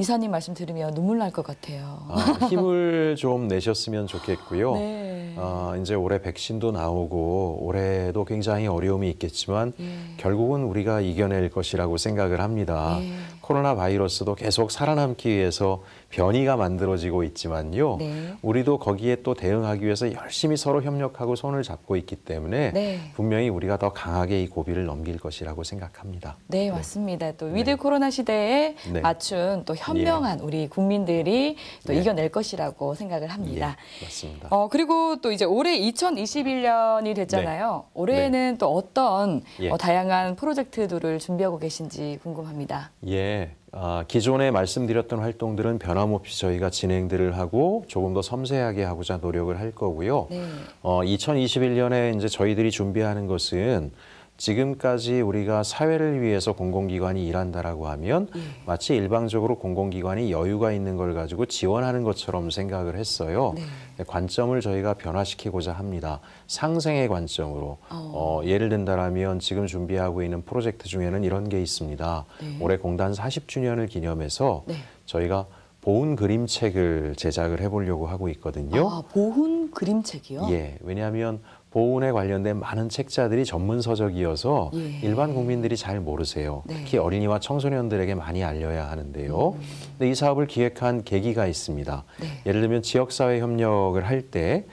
이사님 말씀 들으면 눈물 날 것 같아요. 아, 힘을 좀 내셨으면 좋겠고요. 네. 아, 이제 올해 백신도 나오고 올해도 굉장히 어려움이 있겠지만 예. 결국은 우리가 이겨낼 것이라고 생각을 합니다. 예. 코로나 바이러스도 계속 살아남기 위해서 변이가 만들어지고 있지만요. 네. 우리도 거기에 또 대응하기 위해서 열심히 서로 협력하고 손을 잡고 있기 때문에 네. 분명히 우리가 더 강하게 이 고비를 넘길 것이라고 생각합니다. 네, 네. 맞습니다. 또 네. 위드 코로나 시대에 네. 맞춘 또 예. 현명한 예. 우리 국민들이 또 예. 이겨낼 것이라고 생각을 합니다. 예. 맞습니다. 어, 그리고 또 이제 올해 2021년이 됐잖아요. 올해는 에또 어떤 예. 어, 다양한 프로젝트들을 준비하고 계신지 궁금합니다. 예. 아, 기존에 말씀드렸던 활동들은 변함없이 저희가 진행들을 하고 조금 더 섬세하게 하고자 노력을 할 거고요. 네. 어, 2021년에 이제 저희들이 준비하는 것은 지금까지 우리가 사회를 위해서 공공기관이 일한다라고 하면 예. 마치 일방적으로 공공기관이 여유가 있는 걸 가지고 지원하는 것처럼 생각을 했어요. 네. 네 관점을 저희가 변화시키고자 합니다. 상생의 관점으로 어. 어, 예를 든다라면 지금 준비하고 있는 프로젝트 중에는 이런 게 있습니다. 네. 올해 공단 40주년을 기념해서 네. 저희가 보훈 그림책을 제작을 해보려고 하고 있거든요. 아, 보훈 그림책이요? 예, 왜냐하면 보훈에 관련된 많은 책자들이 전문 서적이어서 예. 일반 국민들이 잘 모르세요. 네. 특히 어린이와 청소년들에게 많이 알려야 하는데요. 음. 근데 이 사업을 기획한 계기가 있습니다. 네. 예를 들면 지역사회 협력을 할 때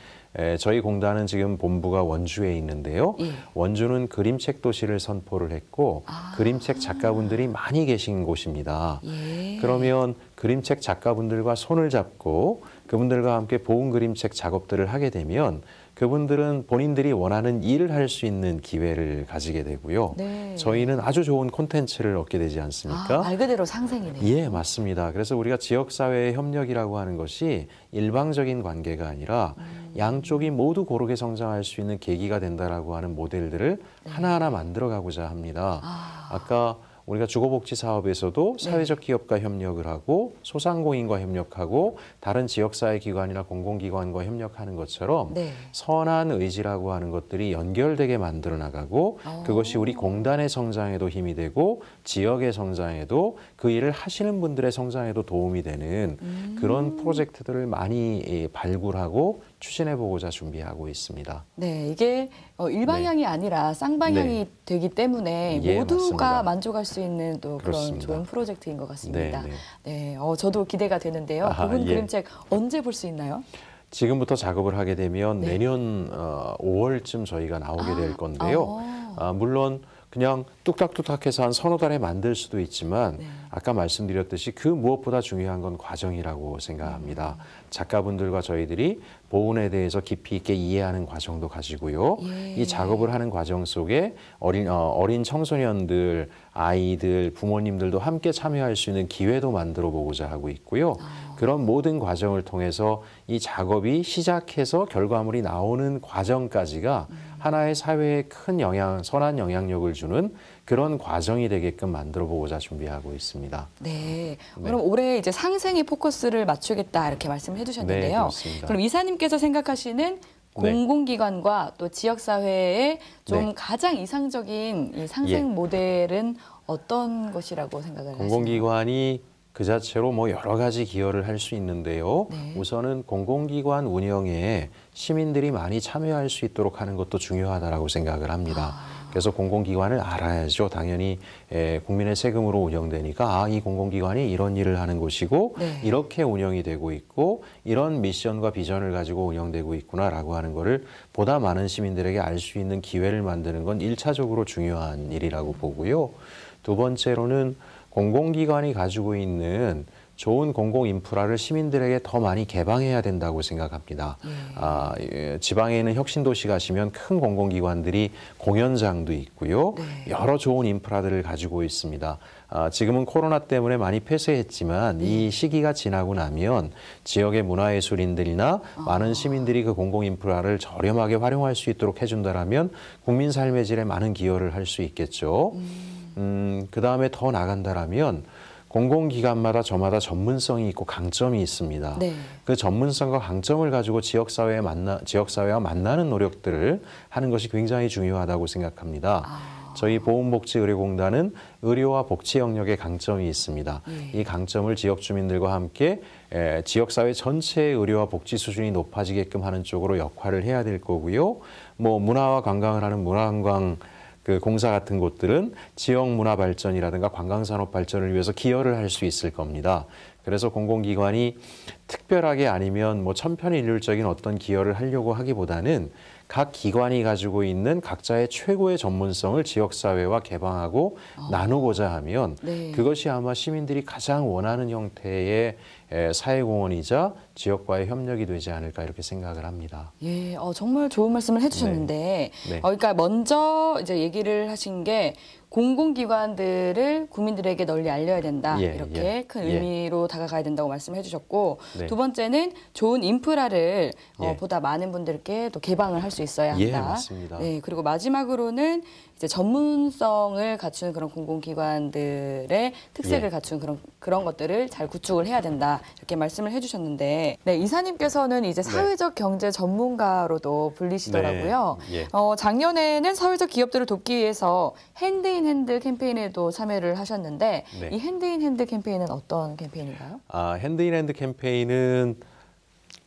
저희 공단은 지금 본부가 원주에 있는데요. 예. 원주는 그림책 도시를 선포를 했고 아. 그림책 작가분들이 많이 계신 곳입니다. 예. 그러면 그림책 작가분들과 손을 잡고 그분들과 함께 보훈 그림책 작업들을 하게 되면 그분들은 본인들이 원하는 일을 할 수 있는 기회를 가지게 되고요. 네. 저희는 아주 좋은 콘텐츠를 얻게 되지 않습니까? 아, 말 그대로 상생이네요. 예, 맞습니다. 그래서 우리가 지역사회의 협력이라고 하는 것이 일방적인 관계가 아니라 음. 양쪽이 모두 고르게 성장할 수 있는 계기가 된다라고 하는 모델들을 네. 하나하나 만들어가고자 합니다. 아. 아까 우리가 주거복지 사업에서도 네. 사회적 기업과 협력을 하고 소상공인과 협력하고 다른 지역사회 기관이나 공공기관과 협력하는 것처럼 네. 선한 의지라고 하는 것들이 연결되게 만들어 나가고 어. 그것이 우리 공단의 성장에도 힘이 되고 지역의 성장에도 그 일을 하시는 분들의 성장에도 도움이 되는 음. 그런 프로젝트들을 많이 예, 발굴하고 추진해보고자 준비하고 있습니다. 네, 이게 어, 일방향이 네. 아니라 쌍방향이 네. 되기 때문에 예, 모두가 맞습니다. 만족할 수 있는 또 그렇습니다. 좋은 프로젝트인 것 같습니다. 네, 네. 네 어, 저도 기대가 되는데요. 아 부분 그 예. 그림책 언제 볼 수 있나요? 지금부터 작업을 하게 되면 네. 내년 어, 5월쯤 저희가 나오게 아, 될 건데요. 어. 아, 물론 그냥 뚝딱뚝딱해서 한 서너 달에 만들 수도 있지만 네. 아까 말씀드렸듯이 그 무엇보다 중요한 건 과정이라고 생각합니다. 음. 작가분들과 저희들이 보온에 대해서 깊이 있게 이해하는 과정도 가지고요. 예. 이 작업을 하는 과정 속에 어린 어, 린 청소년들, 아이들, 부모님들도 함께 참여할 수 있는 기회도 만들어 보고자 하고 있고요. 어. 그런 모든 과정을 통해서 이 작업이 시작해서 결과물이 나오는 과정까지가 음. 하나의 사회에 큰 영향, 선한 영향력을 주는 그런 과정이 되게끔 만들어 보고자 준비하고 있습니다. 네. 네. 그럼 네. 올해 이제 상생에 포커스를 맞추겠다 이렇게 말씀을 해주셨는데요. 네, 그럼 이사님께서 생각하시는 네. 공공기관과 네. 또 지역사회의 좀 가장 이상적인 상생 예. 모델은 어떤 것이라고 생각을 하세요? 공공기관이 하십니까? 그 자체로 뭐 여러 가지 기여를 할 수 있는데요. 네. 우선은 공공기관 운영에 시민들이 많이 참여할 수 있도록 하는 것도 중요하다라고 생각을 합니다. 아. 그래서 공공기관을 알아야죠. 당연히 에, 예, 국민의 세금으로 운영되니까 아, 이 공공기관이 이런 일을 하는 곳이고 네. 이렇게 운영이 되고 있고 이런 미션과 비전을 가지고 운영되고 있구나라고 하는 것을 보다 많은 시민들에게 알 수 있는 기회를 만드는 건 일차적으로 중요한 일이라고 보고요. 두 번째로는 공공기관이 가지고 있는 좋은 공공 인프라를 시민들에게 더 많이 개방해야 된다고 생각합니다. 예. 아, 예, 지방에 있는 혁신도시 가시면 큰 공공기관들이 공연장도 있고요. 네. 여러 좋은 인프라들을 가지고 있습니다. 아, 지금은 코로나 때문에 많이 폐쇄했지만 네. 이 시기가 지나고 나면 지역의 문화예술인들이나 아. 많은 시민들이 그 공공 인프라를 저렴하게 활용할 수 있도록 해준다면 국민 삶의 질에 많은 기여를 할 수 있겠죠. 음. 음, 그 다음에 더 나간다라면 공공기관마다 저마다 전문성이 있고 강점이 있습니다. 네. 그 전문성과 강점을 가지고 지역사회에 만나, 지역사회와 만나는 노력들을 하는 것이 굉장히 중요하다고 생각합니다. 아. 저희 보훈복지의료공단은 의료와 복지 영역에 강점이 있습니다. 예. 이 강점을 지역 주민들과 함께 지역사회 전체의 의료와 복지 수준이 높아지게끔 하는 쪽으로 역할을 해야 될 거고요. 뭐 문화와 관광을 하는 문화관광 그 공사 같은 곳들은 지역 문화 발전이라든가 관광 산업 발전을 위해서 기여를 할 수 있을 겁니다. 그래서 공공기관이 특별하게 아니면 뭐 천편일률적인 어떤 기여를 하려고 하기보다는 각 기관이 가지고 있는 각자의 최고의 전문성을 지역사회와 개방하고 아. 나누고자 하면 네. 그것이 아마 시민들이 가장 원하는 형태의 사회공헌이자 지역과의 협력이 되지 않을까 이렇게 생각을 합니다. 예, 어, 정말 좋은 말씀을 해주셨는데, 네. 네. 어, 그러니까 먼저 이제 얘기를 하신 게 공공기관들을 국민들에게 널리 알려야 된다 예, 이렇게 예, 큰 예. 의미로 다가가야 된다고 말씀해 주셨고 네. 두 번째는 좋은 인프라를 어, 예. 보다 많은 분들께 또 개방을 할 수 있어야 예, 한다. 네 그리고 마지막으로는 이제 전문성을 갖춘 그런 공공기관들의 특색을 예. 갖춘 그런 그런 것들을 잘 구축을 해야 된다 이렇게 말씀을 해주셨는데 네 이사님께서는 이제 네. 사회적 네. 경제 전문가로도 불리시더라고요. 네. 예. 어, 작년에는 사회적 기업들을 돕기 위해서 핸드인 핸드 캠페인에도 참여를 하셨는데 네. 이 핸드인 핸드 캠페인은 어떤 캠페인인가요? 아 핸드인 핸드 캠페인은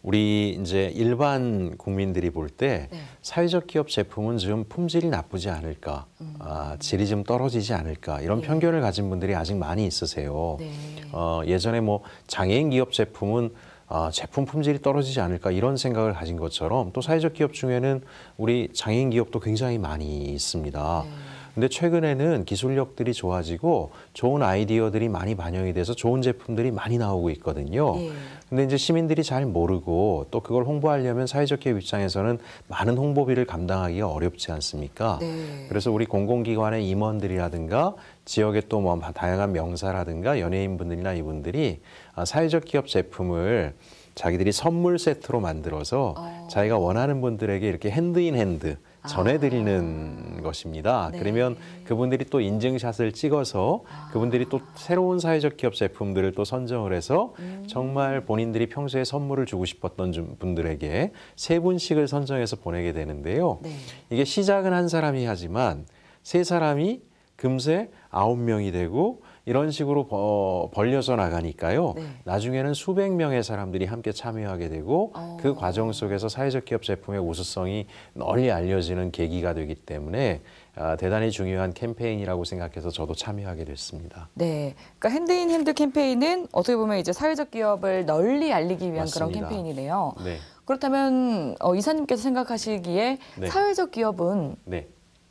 우리 이제 일반 국민들이 볼때 네. 사회적 기업 제품은 좀 품질이 나쁘지 않을까, 음. 아, 질이 좀 떨어지지 않을까 이런 네. 편견을 가진 분들이 아직 많이 있으세요. 네. 어, 예전에 뭐 장애인 기업 제품은 아, 제품 품질이 떨어지지 않을까 이런 생각을 가진 것처럼 또 사회적 기업 중에는 우리 장애인 기업도 굉장히 많이 있습니다. 네. 근데 최근에는 기술력들이 좋아지고 좋은 아이디어들이 많이 반영이 돼서 좋은 제품들이 많이 나오고 있거든요. 예. 근데 이제 시민들이 잘 모르고 또 그걸 홍보하려면 사회적 기업 입장에서는 많은 홍보비를 감당하기가 어렵지 않습니까? 네. 그래서 우리 공공기관의 임원들이라든가 지역의 또뭐 다양한 명사라든가 연예인분들이나 이분들이 아, 사회적 기업 제품을 자기들이 선물 세트로 만들어서 어. 자기가 원하는 분들에게 이렇게 핸드인 핸드 아. 전해드리는 아. 것입니다. 네. 그러면 그분들이 또 인증샷을 찍어서 아. 그분들이 또 새로운 사회적 기업 제품들을 또 선정을 해서 음. 정말 본인들이 평소에 선물을 주고 싶었던 분들에게 세 분씩을 선정해서 보내게 되는데요. 네. 이게 시작은 한 사람이 하지만 세 사람이 금세 아홉 명이 되고 이런 식으로 벌려서 나가니까요. 네. 나중에는 수백 명의 사람들이 함께 참여하게 되고 어... 그 과정 속에서 사회적 기업 제품의 우수성이 널리 알려지는 계기가 되기 때문에 아, 대단히 중요한 캠페인이라고 생각해서 저도 참여하게 됐습니다. 네, 그러니까 핸드인 핸드 캠페인은 어떻게 보면 이제 사회적 기업을 널리 알리기 위한 맞습니다. 그런 캠페인이네요. 네. 그렇다면 어, 이사님께서 생각하시기에 네. 사회적 기업은 네.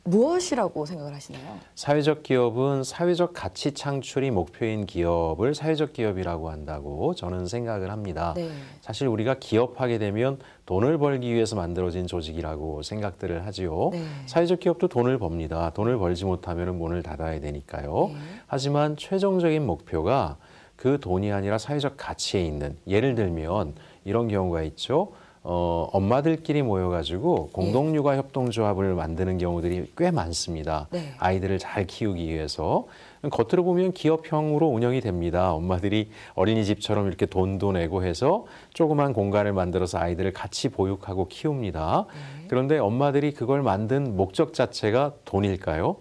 무엇이라고 생각을 하시나요? 사회적 기업은 사회적 가치 창출이 목표인 기업을 사회적 기업이라고 한다고 저는 생각을 합니다. 네. 사실 우리가 기업하게 되면 돈을 벌기 위해서 만들어진 조직이라고 생각들을 하지요. 네. 사회적 기업도 돈을 법니다. 돈을 벌지 못하면 문을 닫아야 되니까요. 네. 하지만 최종적인 목표가 그 돈이 아니라 사회적 가치에 있는 예를 들면 이런 경우가 있죠. 어, 엄마들끼리 모여가지고 공동육아 협동조합을 만드는 경우들이 꽤 많습니다. 네. 아이들을 잘 키우기 위해서. 겉으로 보면 기업형으로 운영이 됩니다. 엄마들이 어린이집처럼 이렇게 돈도 내고 해서 조그만 공간을 만들어서 아이들을 같이 보육하고 키웁니다. 네. 그런데 엄마들이 그걸 만든 목적 자체가 돈일까요?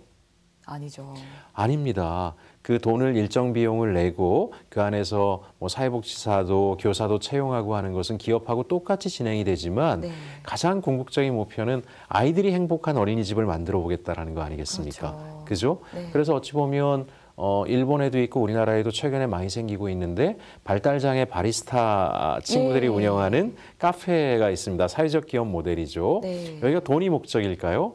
아니죠. 아닙니다. 그 돈을 일정 비용을 내고 그 안에서 뭐 사회복지사도 교사도 채용하고 하는 것은 기업하고 똑같이 진행이 되지만 네. 가장 궁극적인 목표는 아이들이 행복한 어린이집을 만들어 보겠다라는 거 아니겠습니까? 그렇죠. 그죠? 네. 그래서 어찌 보면 어, 일본에도 있고 우리나라에도 최근에 많이 생기고 있는데 발달장애 바리스타 친구들이 네. 운영하는 카페가 있습니다. 사회적 기업 모델이죠. 네. 여기가 돈이 목적일까요?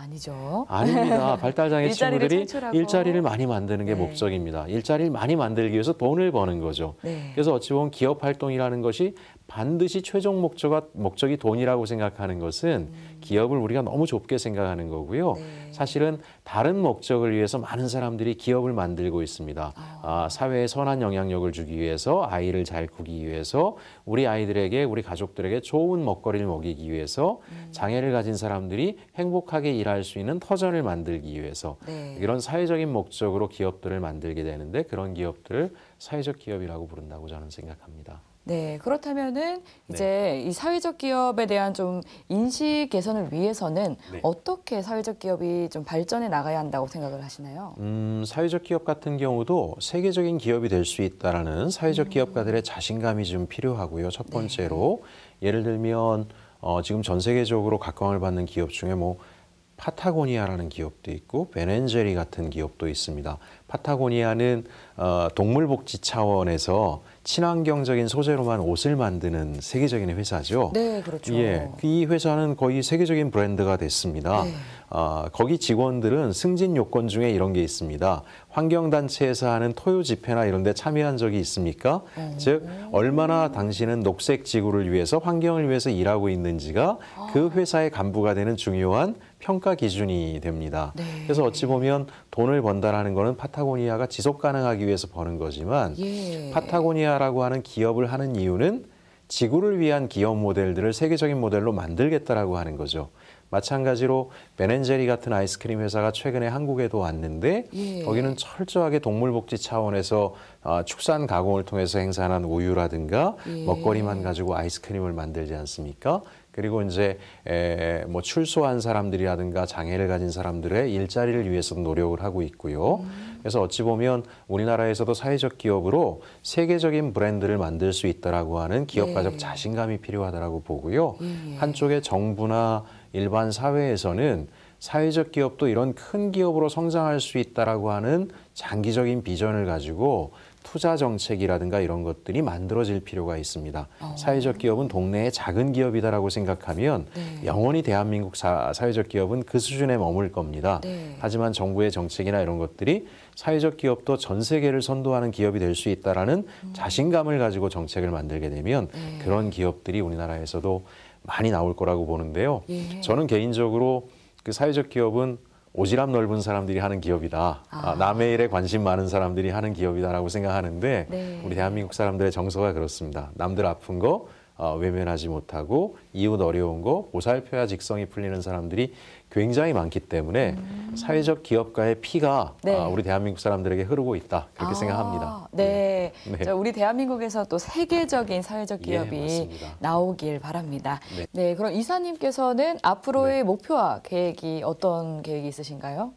아니죠. 아닙니다. 발달장애 친구들이 창출하고. 일자리를 많이 만드는 게 네. 목적입니다. 일자리를 많이 만들기 위해서 돈을 버는 거죠. 네. 그래서 어찌 보면 기업 활동이라는 것이 반드시 최종 목적, 목적이 돈이라고 생각하는 것은 음. 기업을 우리가 너무 좁게 생각하는 거고요. 네. 사실은 다른 목적을 위해서 많은 사람들이 기업을 만들고 있습니다. 아. 아, 사회에 선한 영향력을 주기 위해서 아이를 잘 구기 위해서 우리 아이들에게 우리 가족들에게 좋은 먹거리를 먹이기 위해서 음. 장애를 가진 사람들이 행복하게 일할 수 있는 터전을 만들기 위해서 네. 이런 사회적인 목적으로 기업들을 만들게 되는데 그런 기업들을 사회적 기업이라고 부른다고 저는 생각합니다. 네, 그렇다면은 네. 이제 네. 이 사회적 기업에 대한 좀 인식 개선을 위해서는 네. 어떻게 사회적 기업이 좀 발전해 나가야 한다고 생각을 하시나요? 음, 사회적 기업 같은 경우도 세계적인 기업이 될 수 있다라는 사회적 음. 기업가들의 자신감이 좀 필요하고요. 첫 네. 번째로 네. 예를 들면 어, 지금 전 세계적으로 각광을 받는 기업 중에 뭐 파타고니아라는 기업도 있고 베넨제리 같은 기업도 있습니다. 파타고니아는 어, 동물복지 차원에서 친환경적인 소재로만 옷을 만드는 세계적인 회사죠. 네, 그렇죠. 예, 이 회사는 거의 세계적인 브랜드가 됐습니다. 네. 아, 거기 직원들은 승진 요건 중에 이런 게 있습니다. 환경단체에서 하는 토요 집회나 이런 데 참여한 적이 있습니까? 오. 즉 얼마나 당신은 녹색 지구를 위해서 환경을 위해서 일하고 있는지가 아. 그 회사의 간부가 되는 중요한 평가 기준이 됩니다. 네. 그래서 어찌 보면 돈을 번다라는 거는 파타고니아가 지속 가능하기 위해서 버는 거지만 예. 파타고니아라고 하는 기업을 하는 이유는 지구를 위한 기업 모델들을 세계적인 모델로 만들겠다라고 하는 거죠. 마찬가지로 베넨젤리 같은 아이스크림 회사가 최근에 한국에도 왔는데 예. 거기는 철저하게 동물복지 차원에서 아, 축산 가공을 통해서 생산한 우유라든가 예. 먹거리만 가지고 아이스크림을 만들지 않습니까? 그리고 이제 에, 뭐 출소한 사람들이라든가 장애를 가진 사람들의 일자리를 위해서 노력을 하고 있고요. 그래서 어찌 보면 우리나라에서도 사회적 기업으로 세계적인 브랜드를 만들 수 있다라고 하는 기업 가적 예. 자신감이 필요하다라고 보고요. 예. 한쪽에 정부나 일반 사회에서는 사회적 기업도 이런 큰 기업으로 성장할 수 있다라고 하는 장기적인 비전을 가지고 투자 정책이라든가 이런 것들이 만들어질 필요가 있습니다. 어. 사회적 기업은 동네의 작은 기업이다라고 생각하면 네. 영원히 대한민국 사, 회적 기업은 그 수준에 머물 겁니다. 네. 하지만 정부의 정책이나 이런 것들이 사회적 기업도 전 세계를 선도하는 기업이 될 수 있다라는 음. 자신감을 가지고 정책을 만들게 되면 네. 그런 기업들이 우리나라에서도 많이 나올 거라고 보는데요. 예. 저는 개인적으로 그 사회적 기업은 오지랖 넓은 사람들이 하는 기업이다. 아. 아. 남의 일에 관심 많은 사람들이 하는 기업이다라고 생각하는데 네. 우리 대한민국 사람들의 정서가 그렇습니다. 남들 아픈 거 어, 외면하지 못하고 이웃 어려운 거 보살펴야 직성이 풀리는 사람들이 굉장히 많기 때문에 음. 사회적 기업가의 피가 네. 아, 우리 대한민국 사람들에게 흐르고 있다 그렇게 아, 생각합니다. 네, 네. 네. 자, 우리 대한민국에서 또 세계적인 사회적 예, 기업이 예, 나오길 바랍니다. 네. 네. 그럼 이사님께서는 앞으로의 네. 목표와 계획이 어떤 계획이 있으신가요?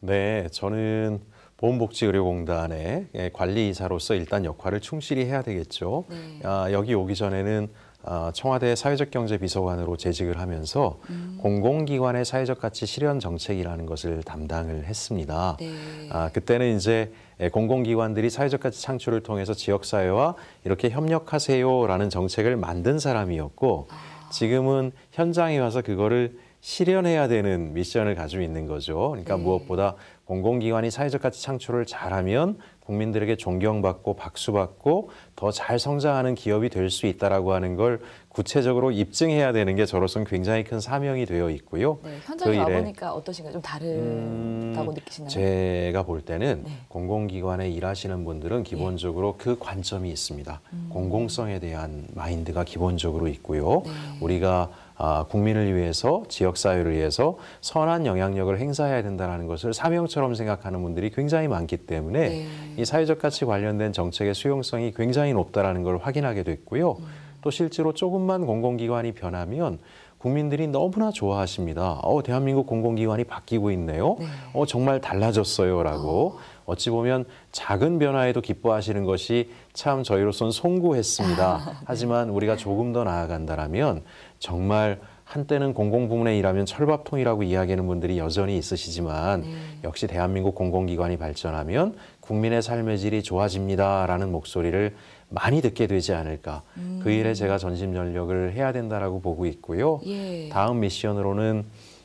네, 저는 보건복지의료공단의 관리이사로서 일단 역할을 충실히 해야 되겠죠. 네. 아, 여기 오기 전에는 아, 청와대 사회적 경제 비서관으로 재직을 하면서 음. 공공기관의 사회적 가치 실현 정책이라는 것을 담당을 했습니다. 네. 아, 그때는 이제 공공기관들이 사회적 가치 창출을 통해서 지역사회와 이렇게 협력하세요라는 정책을 만든 사람이었고 아. 지금은 현장에 와서 그거를 실현해야 되는 미션을 가지고 있는 거죠. 그러니까 네. 무엇보다 공공기관이 사회적 가치 창출을 잘하면 국민들에게 존경받고 박수받고 더 잘 성장하는 기업이 될 수 있다라고 하는 걸 구체적으로 입증해야 되는 게 저로서는 굉장히 큰 사명이 되어 있고요. 네, 그 현장에 그 와보니까 어떠신가요? 좀 다르다고 음, 느끼시나요? 제가 볼 때는 네. 공공기관에 일하시는 분들은 기본적으로 예. 그 관점이 있습니다. 음. 공공성에 대한 마인드가 기본적으로 있고요. 네. 우리가 아, 국민을 위해서 지역 사회를 위해서 선한 영향력을 행사해야 된다는 것을 사명처럼 생각하는 분들이 굉장히 많기 때문에 네. 이 사회적 가치 관련된 정책의 수용성이 굉장히 높다는걸 확인하게 됐고요. 음. 또 실제로 조금만 공공기관이 변하면 국민들이 너무나 좋아하십니다. 어, 대한민국 공공기관이 바뀌고 있네요. 네. 어, 정말 달라졌어요라고 어. 찌 보면 작은 변화에도 기뻐하시는 것이 참저희로서는 송구했습니다. 아, 네. 하지만 우리가 조금 더 나아간다라면 정말 한때는 공공부문에 일하면 철밥통이라고 이야기하는 분들이 여전히 있으시지만 네. 역시 대한민국 공공기관이 발전하면 국민의 삶의 질이 좋아집니다라는 목소리를 많이 듣게 되지 않을까. 음. 그 일에 제가 전심전력을 해야 된다라고 보고 있고요. 예. 다음 미션으로는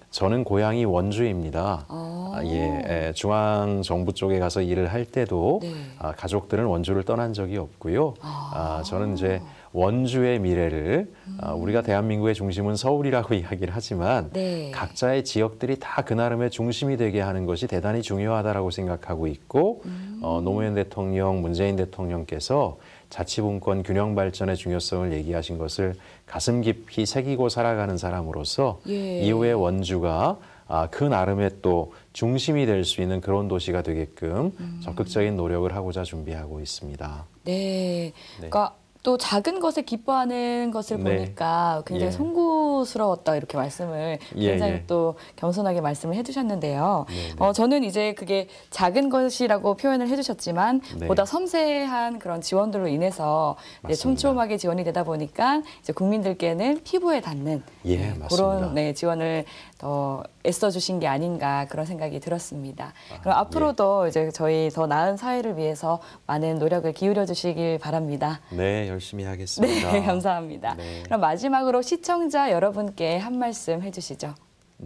저는 고향이 원주입니다. 아. 아, 예, 예, 중앙 정부 쪽에 가서 일을 할 때도 네. 아, 가족들은 원주를 떠난 적이 없고요. 아, 아 저는 이제 원주의 미래를 음. 우리가 대한민국의 중심은 서울이라고 이야기를 하지만 네. 각자의 지역들이 다 그 나름의 중심이 되게 하는 것이 대단히 중요하다라고 생각하고 있고 음. 어, 노무현 대통령, 문재인 대통령께서 자치분권 균형 발전의 중요성을 얘기하신 것을 가슴 깊이 새기고 살아가는 사람으로서 예. 이후에 원주가 아, 그 나름의 또 중심이 될 수 있는 그런 도시가 되게끔 음. 적극적인 노력을 하고자 준비하고 있습니다. 네. 네. 그러니까 또 작은 것에 기뻐하는 것을 네. 보니까 굉장히 예. 송구스러웠다 이렇게 말씀을 예, 예. 굉장히 예. 또 겸손하게 말씀을 해주셨는데요. 네, 네. 어, 저는 이제 그게 작은 것이라고 표현을 해주셨지만 네. 보다 섬세한 그런 지원들로 인해서 촘촘하게 지원이 되다 보니까 이제 국민들께는 피부에 닿는 예, 네, 그런 네, 지원을 더 애써 주신 게 아닌가 그런 생각이 들었습니다. 아, 그럼 앞으로도 예. 이제 저희 더 나은 사회를 위해서 많은 노력을 기울여 주시길 바랍니다. 네, 열심히 하겠습니다. 네, 감사합니다. 네. 그럼 마지막으로 시청자 여러분께 한 말씀 해주시죠.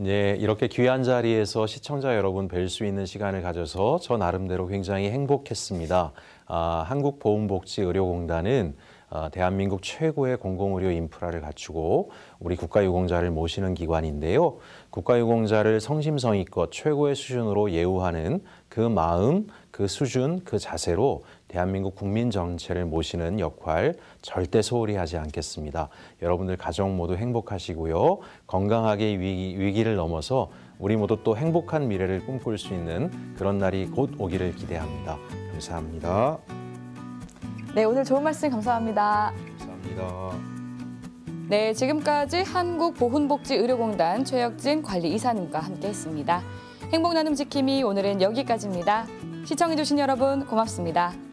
예, 이렇게 귀한 자리에서 시청자 여러분 뵐 수 있는 시간을 가져서 저 나름대로 굉장히 행복했습니다. 아, 한국보건복지의료공단은 아, 대한민국 최고의 공공의료 인프라를 갖추고 우리 국가유공자를 모시는 기관인데요. 국가유공자를 성심성의껏 최고의 수준으로 예우하는 그 마음, 그 수준, 그 자세로 대한민국 국민 정체를 모시는 역할 절대 소홀히 하지 않겠습니다. 여러분들 가정 모두 행복하시고요. 건강하게 위기, 위기를 넘어서 우리 모두 또 행복한 미래를 꿈꿀 수 있는 그런 날이 곧 오기를 기대합니다. 감사합니다. 네, 오늘 좋은 말씀 감사합니다. 감사합니다. 네, 지금까지 한국보훈복지의료공단 최혁진 관리이사님과 함께했습니다. 행복나눔 지킴이 오늘은 여기까지입니다. 시청해주신 여러분 고맙습니다.